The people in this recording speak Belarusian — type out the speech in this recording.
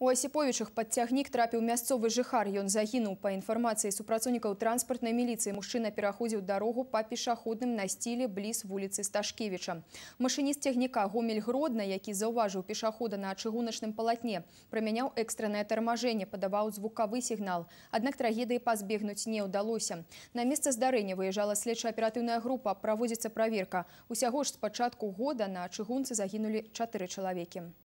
У асіповічах падцягнік трапіў мясцовы жыхар ён загінуў па інфармацыі супрацоўнікаў транспартнай міліцыі мужчына пераходзіў дарогу па пешаходным на сціле бліз вуліцы сташкевіча машыніст цягніка гомель гродна які заўважыў пешахода на чыгуначным палатне прамяняў экстранае тармажэнне падаваў звукавы сігнал аднак трагедыі пазбегнуць не ўдалося на месца здарэння выязала следча-аператыўная група праводзіцца праверка усяго ж спачатку года на чыгунцы загінулі чатыры чалавекі